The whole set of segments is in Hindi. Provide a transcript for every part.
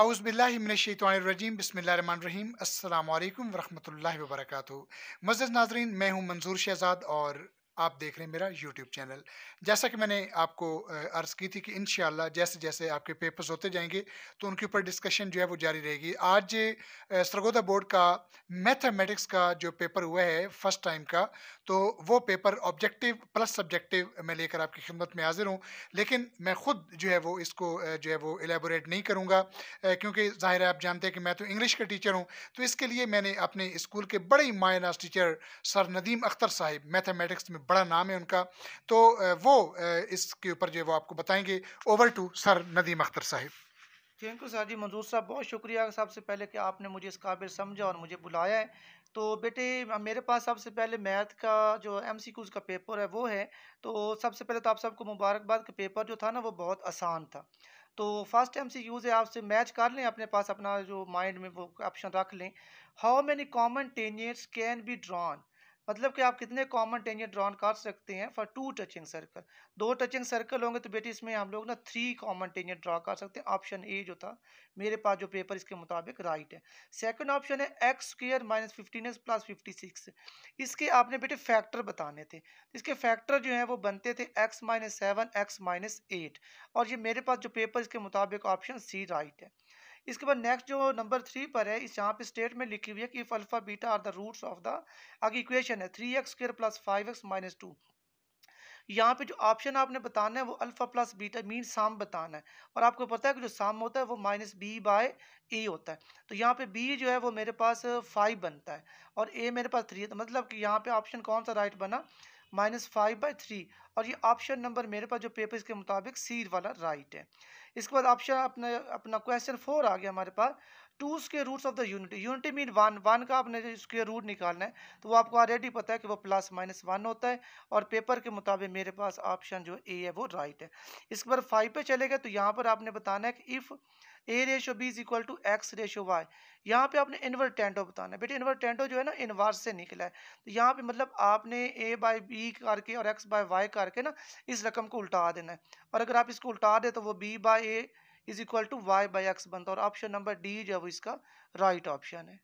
आउज़बिल्लिमिनशैतरजीम बसमीम अल्लाम वरहमल वर्क मज़द नाजरीन मैं हूँ मंजूर शहजाद और आप देख रहे हैं मेरा यूट्यूब चैनल जैसा कि मैंने आपको अर्ज़ की थी कि इन जैसे जैसे आपके पेपर्स होते जाएंगे तो उनके ऊपर डिस्कशन जो है वो जारी रहेगी आज सरगोदा बोर्ड का मैथमेटिक्स का जो पेपर हुआ है फर्स्ट टाइम का तो वो पेपर ऑब्जेक्टिव प्लस सब्जेक्टिव मैं लेकर आपकी खिदमत में हाजिर हूँ लेकिन मैं खुद जो है वो इसको जो है वो एलेबोरेट नहीं करूँगा क्योंकि ज़ाहिर है आप जानते हैं कि मैं तो इंग्लिश का टीचर हूँ तो इसके लिए मैंने अपने स्कूल के बड़े मायनास टीचर सर नदीम अख्तर साहिब मैथमेटिक्स में बड़ा नाम है उनका तो वो इसके ऊपर जो है वो आपको बताएंगे over to sir Nadeem Akhtar साहिब thank you sir ji Manzoor साहब बहुत शुक्रिया सबसे पहले कि आपने मुझे इस काबिल समझा और मुझे बुलाया है तो बेटे मेरे पास सबसे पहले मैथ का जो एम सी क्यूज़ का पेपर है वो है तो सबसे पहले तो आप सबको मुबारकबाद का पेपर जो था ना वो बहुत आसान था तो फर्स्ट एम सी यूज़ है आपसे मैच कर लें अपने पास अपना जो माइंड में वो ऑप्शन रख लें how many common tangents can be drawn मतलब कि आप कितने कॉमन टेंजेंट ड्रॉन कर सकते हैं फॉर टू टचिंग सर्कल दो टचिंग सर्कल होंगे तो बेटे इसमें हम लोग ना थ्री कॉमन टेंजेंट ड्रॉ कर सकते हैं ऑप्शन ए जो था मेरे पास जो पेपर इसके मुताबिक राइट है सेकंड ऑप्शन है x square minus fifteen x plus fifty six इसके आपने बेटे फैक्टर बताने थे इसके फैक्टर जो हैं वो बनते थे x minus seven x minus eight और ये मेरे पास जो पेपर इसके मुताबिक ऑप्शन सी राइट है इसके बाद नेक्स्ट जो नंबर थ्री पर है इस यहाँ पे स्टेटमेंट लिखी हुई है कि if alpha beta are the roots of the आगे इक्वेशन है three x square plus five x minus two यहाँ पे जो ऑप्शन आपने बताना है वो अल्फा प्लस बीटा मीन साम बताना है और आपको पता है कि जो साम होता है वो माइनस बी बाय ए होता है तो यहाँ पे बी जो है वो मेरे पास फाइव बनता है और ए मेरे पास थ्री है तो मतलब कि यहाँ पे ऑप्शन कौन सा राइट बना माइनस फाइव बाई थ्री और ये ऑप्शन नंबर मेरे पास जो पेपर इसके मुताबिक सी वाला राइट है इसके बाद ऑप्शन अपना अपना क्वेश्चन फोर आ गया हमारे पास two square roots of the unit unity mean one one का आपने स्केयर रूट निकालना है तो वो आपको ऑलरेडी पता है कि वो प्लस माइनस वन होता है और पेपर के मुताबिक मेरे पास ऑप्शन जो ए है वो राइट है इसके बाद फाइव पे चले गए तो यहाँ पर आपने बताना है कि if a ratio b is equal to x ratio y यहाँ पे आपने इन्वर्टेंटो बताना है बेटे इन्वर्टेंटो जो है ना इन्वर्स से निकला है तो यहाँ पे मतलब आपने ए बाई बी करके और एक्स बाय वाई करके ना इस रकम को उल्टा देना है और अगर आप इसको उल्टा दें तो वो b by a is equal to y by x बनता है और ऑप्शन नंबर डी जो है वो इसका राइट right ऑप्शन है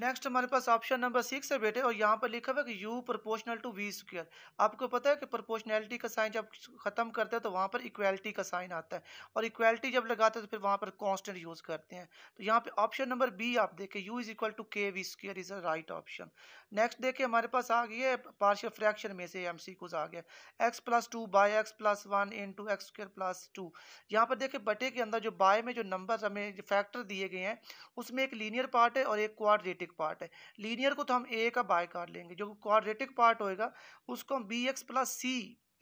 नेक्स्ट हमारे पास ऑप्शन नंबर सिक्स है बेटे और यहाँ पर लिखा हुआ है कि u proportional to v square आपको पता है कि प्रोपोर्शनैलिटी का साइन जब ख़त्म करते हैं तो वहाँ पर इक्वलिटी का साइन आता है और इक्वलिटी जब लगाते हैं तो फिर वहाँ पर कांस्टेंट यूज़ करते हैं तो यहाँ पे ऑप्शन नंबर बी आप देखें u is equal to k v square is a right option next देखिए हमारे पास आ गई है पार्शियल फ्रैक्शन में से एम सी को आ गया x plus two by x plus one in two x square plus two यहाँ पर देखिए बटे के अंदर जो बाय में जो नंबर हमें फैक्टर दिए गए हैं उसमें एक लीनियर पार्ट है और एक क्वाड्रेटिक क्वाड्रेटिक पार्ट है लीनियर को तो हम ए का बाय कर लेंगे जो क्वाड्रेटिक पार्ट होएगा उसको हम बी एक्स प्लस सी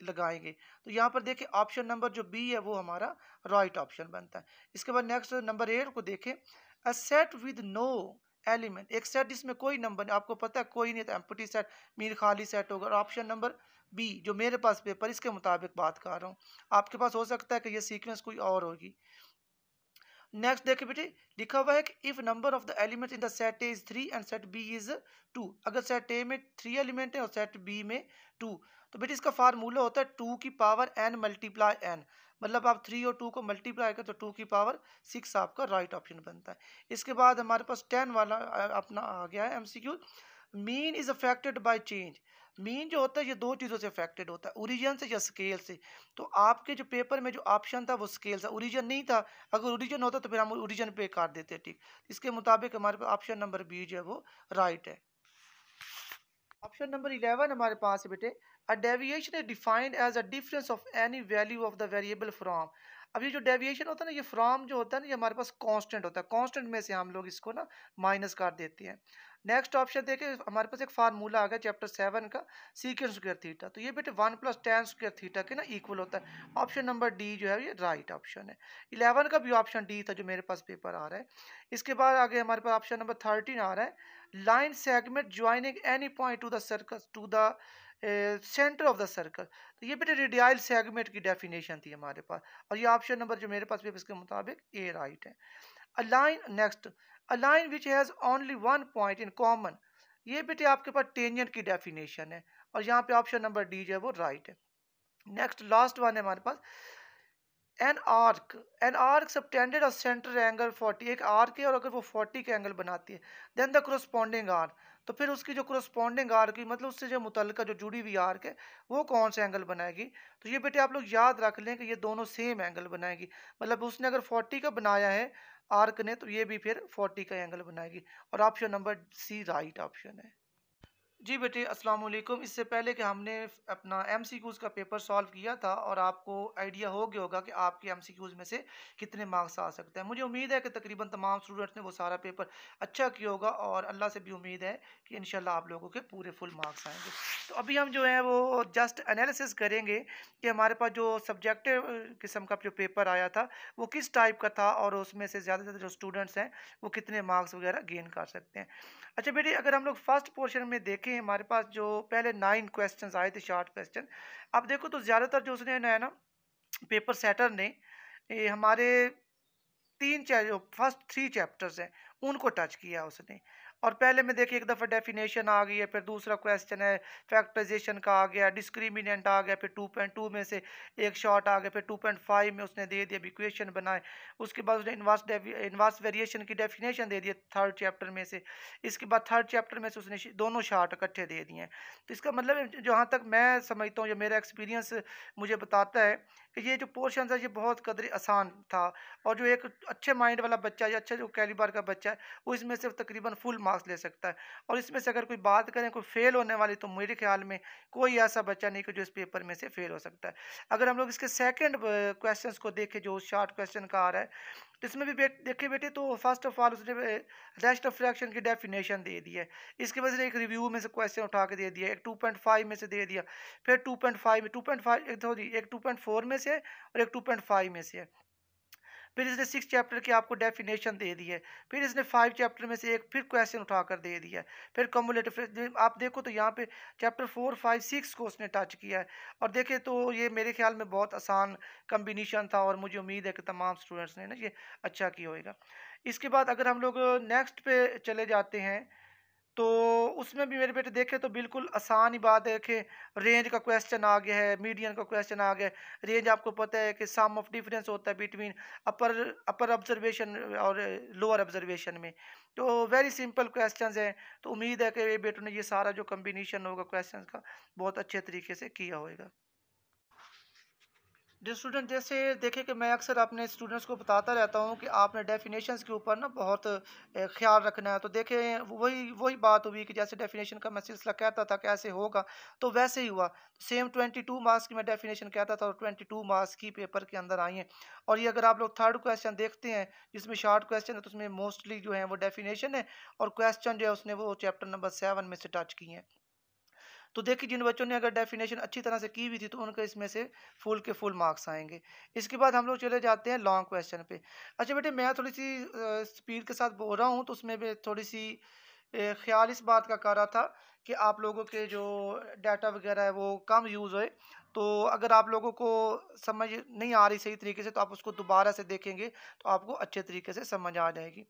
लगाएंगे तो यहाँ पर देखें ऑप्शन नंबर जो बी है वो हमारा राइट ऑप्शन बनता है इसके बाद नेक्स्ट नंबर एट को देखें a set with no element एक सेट जिसमें कोई नंबर नहीं आपको पता है कोई नहीं तो एम्पटी सेट मीर खाली सेट होगा और ऑप्शन नंबर बी जो मेरे पास पेपर इसके मुताबिक बात कर रहा हूँ आपके पास हो सकता है कि ये सीक्वेंस कोई और होगी नेक्स्ट देखिए बेटे लिखा हुआ है कि if number of the element in the set A is three and set B is two अगर सेट ए में थ्री एलिमेंट है और सेट बी में टू तो बेटे इसका फार्मूला होता है टू की पावर एन मल्टीप्लाई एन मतलब आप थ्री और टू को मल्टीप्लाई करें तो टू की पावर सिक्स आपका राइट ऑप्शन बनता है इसके बाद हमारे पास टेन वाला अपना आ गया है M C Q mean is affected by change mean जो होता है ये दो चीज़ों से अफेक्टेड होता है ओरिजिन से या स्केल से तो आपके जो पेपर में जो ऑप्शन था वो स्केल था ओरिजिन नहीं था अगर ओरिजिन होता तो फिर हम ओरिजिन पे काट देते ठीक इसके मुताबिक हमारे पास ऑप्शन नंबर बी जो है वो राइट है ऑप्शन नंबर इलेवन हमारे पास है बेटे a deviation is defined as a difference of any value of the variable from अब ये जो डेविएशन होता है ना ये फ्रॉम जो होता है ना ये हमारे पास कांस्टेंट होता है कांस्टेंट में से हम लोग इसको ना माइनस कर देते हैं नेक्स्ट ऑप्शन देखें हमारे पास एक फार्मूला आ गया चैप्टर सेवन का सीकेंस स्क्र थीटा तो ये बेटे one plus ten square theta के ना इक्वल होता है ऑप्शन नंबर डी जो है ये राइट ऑप्शन है इलेवन का भी ऑप्शन डी था जो मेरे पास पेपर आ रहा है इसके बाद आगे हमारे पास ऑप्शन नंबर थर्टीन आ रहा है line segment joining any point to the circle to the centre of the circle तो ये बेटे रेडियल सेगमेंट की डेफिनेशन थी हमारे पास और ये ऑप्शन नंबर जो मेरे पास पेपर इसके मुताबिक ए राइट है a line next a line which has only one point in common ये बेटे आपके पास टेंजेंट की डेफिनेशन है और यहाँ पे ऑप्शन नंबर डी जो है वो राइट है नेक्स्ट लास्ट वन है हमारे पास an arc an arc subtended और सेंटर एंगल 40 एक आर्क है और अगर वो 40 के एंगल बनाती है देन द क्रोस्पॉन्डिंग आर्क तो फिर उसकी जो क्रोस्पॉन्डिंग आर्क हुई मतलब उससे जो मुतल जो जुड़ी हुई आर्क है वो कौन सा एंगल बनाएगी तो ये बेटे आप लोग याद रख लें कि ये दोनों सेम एंगल बनाएगी मतलब उसने अगर 40 का बनाया है आर्क ने तो ये भी फिर 40 का एंगल बनाएगी और option number C right option है जी बेटे अस्सलाम वालेकुम इससे पहले कि हमने अपना एम सी क्यूज़ का पेपर सॉल्व किया था और आपको आइडिया हो गया होगा कि आपके एम सी क्यूज़ में से कितने मार्क्स आ सकते हैं मुझे उम्मीद है कि तकरीबन तमाम स्टूडेंट्स ने वो सारा पेपर अच्छा किया होगा और अल्लाह से भी उम्मीद है कि इन आप लोगों के पूरे फुल मार्क्स आएंगे तो अभी हम जो है वो जस्ट एनालिसिस करेंगे कि हमारे पास जो सब्जेक्टिव किस्म का जो पेपर आया था वो किस टाइप का था और उसमें से ज़्यादा ज़्यादा जो स्टूडेंट्स हैं वो कितने मार्क्स वगैरह गेन कर सकते हैं अच्छा बेटे अगर हम लोग फर्स्ट पोर्शन में देखें हैं हमारे पास जो पहले नाइन क्वेश्चन आए थे शॉर्ट क्वेश्चन अब देखो तो ज़्यादातर जो उसने है ना पेपर सेटर ने ए, हमारे तीन फर्स्ट थ्री चैप्टर्स हैं उनको टच किया उसने और पहले में देखिए एक दफ़ा डेफिनेशन आ गई है फिर दूसरा क्वेश्चन है फैक्टराइजेशन का आ गया डिस्क्रिमिनेंट आ गया फिर टू पॉइंट टू में से एक शॉट आ गया फिर टू पॉइंट फाइव में उसने दे दिया क्वेश्चन बनाए उसके बाद उसने इन्वास इन्वास वेरिएशन की डेफिनेशन दे दिया थर्ड चैप्टर में से इसके बाद थर्ड चैप्टर में से उसने दोनों शार्ट इकट्ठे दे दिए हैं तो इसका मतलब जहाँ तक मैं समझता हूँ या मेरा एक्सपीरियंस मुझे बताता है ये जो पोर्शन था ये बहुत कदर आसान था और जो एक अच्छे माइंड वाला बच्चा या अच्छा जो कैलिबार का बच्चा है वो इसमें से तकरीबन फुल मार्क्स ले सकता है और इसमें से अगर कोई बात करें कोई फेल होने वाली तो मेरे ख्याल में कोई ऐसा बच्चा नहीं कि जो इस पेपर में से फेल हो सकता है अगर हम लोग इसके सेकेंड क्वेश्चन uh, को देखें जो शार्ट क्वेश्चन का आ रहा है इसमें भी बेट बेटे तो फर्स्ट ऑफ ऑल उसने रेस्ट ऑफ फ्रैक्शन की डेफिनेशन दे दी है इसके वजह से एक रिव्यू में से क्वेश्चन उठा के दे दिया एक टू पॉइंट फाइव में से दे दिया फिर टू पॉइंट फाइव में टू पॉइंट फाइव एक तो एक टू पॉइंट फोर में से और एक टू पॉइंट फाइव में से है फिर इसने सिक्स चैप्टर की आपको डेफिनेशन दे दी है फिर इसने फाइव चैप्टर में से एक फिर क्वेश्चन उठा कर दे दिया है फिर कम्युलेटिव आप देखो तो यहाँ पे चैप्टर फोर फाइव सिक्स को उसने टच किया है और देखें तो ये मेरे ख्याल में बहुत आसान कम्बिनीशन था और मुझे उम्मीद है कि तमाम स्टूडेंट्स ने ना ये अच्छा किया होगा इसके बाद अगर हम लोग नेक्स्ट पे चले जाते हैं तो उसमें भी मेरे बेटे देखे तो बिल्कुल आसान ही बात है कि रेंज का क्वेश्चन आ गया है मीडियन का क्वेश्चन आ गया है रेंज आपको पता है कि सम ऑफ डिफरेंस होता है बिटवीन अपर अपर ऑब्जर्वेशन और लोअर ऑब्जर्वेशन में तो वेरी सिंपल क्वेश्चन हैं तो उम्मीद है कि बेटों ने ये सारा जो कम्बिनीशन होगा क्वेश्चन का बहुत अच्छे तरीके से किया होगा जो स्टूडेंट जैसे देखें कि मैं अक्सर अपने स्टूडेंट्स को बताता रहता हूँ कि आपने डेफिनेशंस के ऊपर ना बहुत ख्याल रखना है तो देखें वही वही बात हुई कि जैसे डेफिनेशन का मैं सिलसिला कहता था कैसे होगा तो वैसे ही हुआ सेम ट्वेंटी टू मार्क्स की मैं डेफिनेशन कहता था और ट्वेंटी टू मार्क्स की पेपर के अंदर आई हैं और ये अगर आप लोग थर्ड क्वेश्चन देखते हैं जिसमें शार्ट क्वेश्चन है तो उसमें मोस्टली जो है वो डेफिनेशन है और क्वेश्चन जो है उसने वो चैप्टर नंबर सेवन में से टच किए हैं तो देखिए जिन बच्चों ने अगर डेफिनेशन अच्छी तरह से की हुई थी तो उनके इसमें से फुल के फुल मार्क्स आएंगे इसके बाद हम लोग चले जाते हैं लॉन्ग क्वेश्चन पे अच्छा बेटे मैं थोड़ी सी स्पीड के साथ बोल रहा हूँ तो उसमें भी थोड़ी सी ख्याल इस बात का कर रहा था कि आप लोगों के जो डाटा वगैरह है वो कम यूज़ होए तो अगर आप लोगों को समझ नहीं आ रही सही तरीके से तो आप उसको दोबारा से देखेंगे तो आपको अच्छे तरीके से समझ आ जाएगी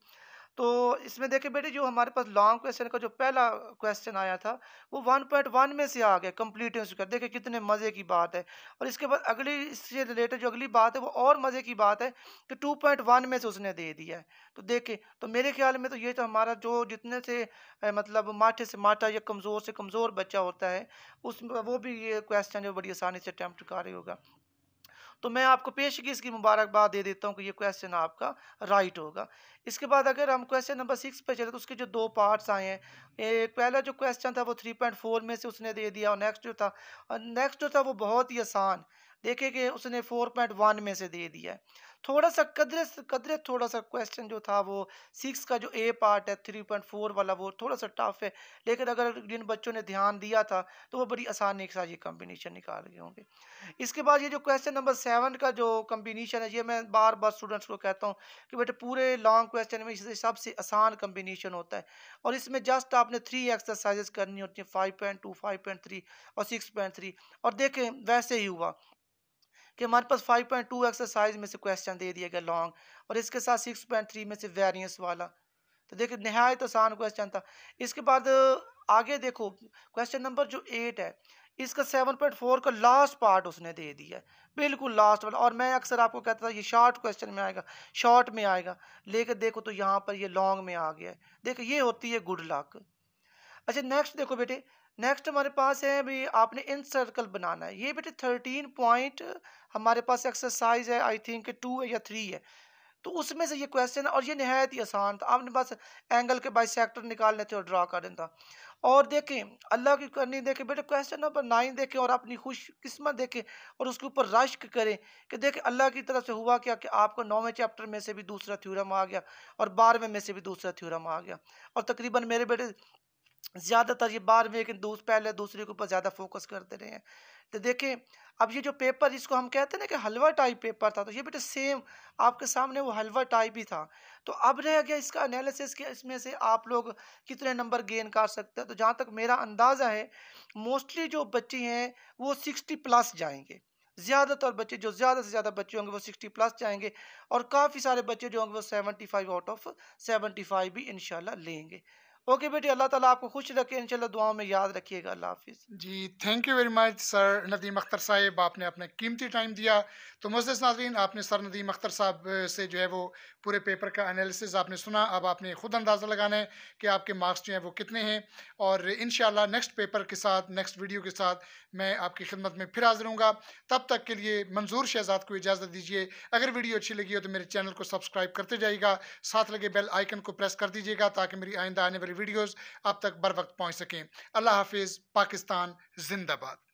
तो इसमें देखें बेटे जो हमारे पास लॉन्ग क्वेश्चन का जो पहला क्वेश्चन आया था वो 1.1 में से आ गया कंप्लीट इंस्क्र देखें कितने मज़े की बात है और इसके बाद अगली इससे रिलेटेड जो अगली बात है वो और मज़े की बात है कि 2.1 में से उसने दे दिया है तो देखें तो मेरे ख्याल में तो ये तो हमारा जो जितने से ए, मतलब माठे से माठा या कमज़ोर से कमज़ोर बच्चा होता है उस वो भी ये क्वेश्चन जो बड़ी आसानी से अटैम्प्ट कर रही होगा तो मैं आपको पेशगी इसकी मुबारकबाद दे देता हूँ कि ये क्वेश्चन आपका राइट होगा इसके बाद अगर हम क्वेश्चन नंबर सिक्स पे चले तो उसके जो दो पार्ट्स आए हैं पहला जो क्वेश्चन था वो थ्री पॉइंट फोर में से उसने दे दिया और नेक्स्ट जो था नेक्स्ट जो था वो बहुत ही आसान देखे कि उसने फोर पॉइंट वन में से दे दिया है थोड़ा सा कदरे कदरे थोड़ा सा क्वेश्चन जो था वो सिक्स का जो ए पार्ट है थ्री पॉइंट फोर वाला वो थोड़ा सा टफ है लेकिन अगर जिन बच्चों ने ध्यान दिया था तो वो बड़ी आसानी के साथ ये कम्बिनेशन निकाल गए होंगे इसके बाद ये जो क्वेश्चन नंबर सेवन का जो कम्बिनेशन है ये मैं बार बार स्टूडेंट्स को कहता हूँ कि बेटे पूरे लॉन्ग क्वेश्चन में इससे सबसे आसान कम्बिनेशन होता है और इसमें जस्ट आपने थ्री एक्सरसाइजेस करनी होती है five point two five point three और सिक्स पॉइंट थ्री और देखें वैसे ही हुआ कि हमारे पास 5.2 एक्सरसाइज में से क्वेश्चन दे दिया गया लॉन्ग और इसके साथ 6.3 में से वेरियंस वाला तो देखिए नहायत आसान क्वेश्चन था इसके बाद आगे देखो क्वेश्चन नंबर जो एट है इसका सेवन पॉइंट फोर का लास्ट पार्ट उसने दे दिया बिल्कुल लास्ट वाला और मैं अक्सर आपको कहता था ये शॉर्ट क्वेश्चन में आएगा शॉर्ट में आएगा लेकिन देखो तो यहाँ पर ये लॉन्ग में आ गया है देखो ये होती है गुड लक अच्छा नेक्स्ट देखो बेटे नेक्स्ट हमारे पास है भी आपने इन सर्कल बनाना है ये बेटे थर्टीन पॉइंट हमारे पास एक्सरसाइज है आई थिंक टू या थ्री है तो उसमें से ये क्वेश्चन और ये नहायत ही आसान था आपने बस एंगल के बाई सेक्टर निकालने थे और ड्रा कर था और देखें अल्लाह की करनी देखें बेटे क्वेश्चन नंबर नाइन देखें और अपनी खुशकस्मत देखें और उसके ऊपर रश्क करें कि देखें अल्लाह की तरफ से हुआ क्या कि आपको नौवें चैप्टर में से भी दूसरा थ्योरम आ गया और बारहवें में से भी दूसरा थ्योरम आ गया और तकरीबन मेरे बेटे ज़्यादातर ये बारहवीं लेकिन दूस, पहले दूसरे के ऊपर ज़्यादा फोकस करते रहे हैं तो देखें अब ये जो पेपर जिसको हम कहते हैं ना कि हलवा टाइप पेपर था तो ये बेटा सेम आपके सामने वो हलवा टाइप ही था तो अब रह गया इसका एनालिसिस कि इसमें से आप लोग कितने नंबर गेन कर सकते हैं तो जहाँ तक मेरा अंदाज़ा है मोस्टली जो बच्चे हैं वो सिक्सटी प्लस जाएंगे ज़्यादातर बच्चे जो ज़्यादा से ज़्यादा बच्चे होंगे वो सिक्सटी प्लस जाएंगे और काफ़ी सारे बच्चे जो होंगे वो seventy five out of seventy five भी इन लेंगे ओके बेटी अल्लाह ताला आपको खुश रखे इंशाल्लाह दुआ में याद रखिएगा अल्लाह हाफिज जी thank you very much sir Nadeem Akhtar साहब आपने अपना कीमती टाइम दिया तो मुजस नाजरीन आपने सर नदीम अख्तर साहब से जो है वो पूरे पेपर का एनालिसिस आपने सुना अब आपने खुद अंदाज़ा लगाना है कि आपके मार्क्स जो हैं वो कितने हैं और इन नेक्स्ट पेपर के साथ नेक्स्ट वीडियो के साथ मैं आपकी खिदमत में फिर हाजिर हूँ तब तक के लिए मंजूर शहजाद को इजाज़त दीजिए अगर वीडियो अच्छी लगी हो तो मेरे चैनल को सब्सक्राइब करते जाइएगा साथ लगे बेल आइकन को प्रेस कर दीजिएगा ताकि मेरी आइंदा आने वाली वीडियोस आप तक बर वक्त पहुँच सकें अल्लाह हाफिज़ पाकिस्तान जिंदाबाद